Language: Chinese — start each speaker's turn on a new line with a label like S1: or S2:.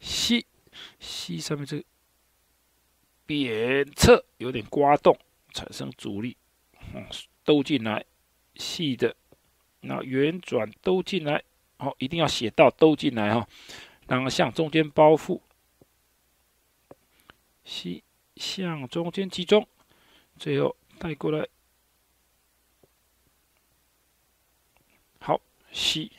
S1: 吸，吸上面这个
S2: 扁侧有点刮动，产生阻力，嗯，兜进来，细的，那圆转兜进来，好，一定要写到兜进来哈，然后向中间包覆，吸向中间集中，最后带过来，好，吸。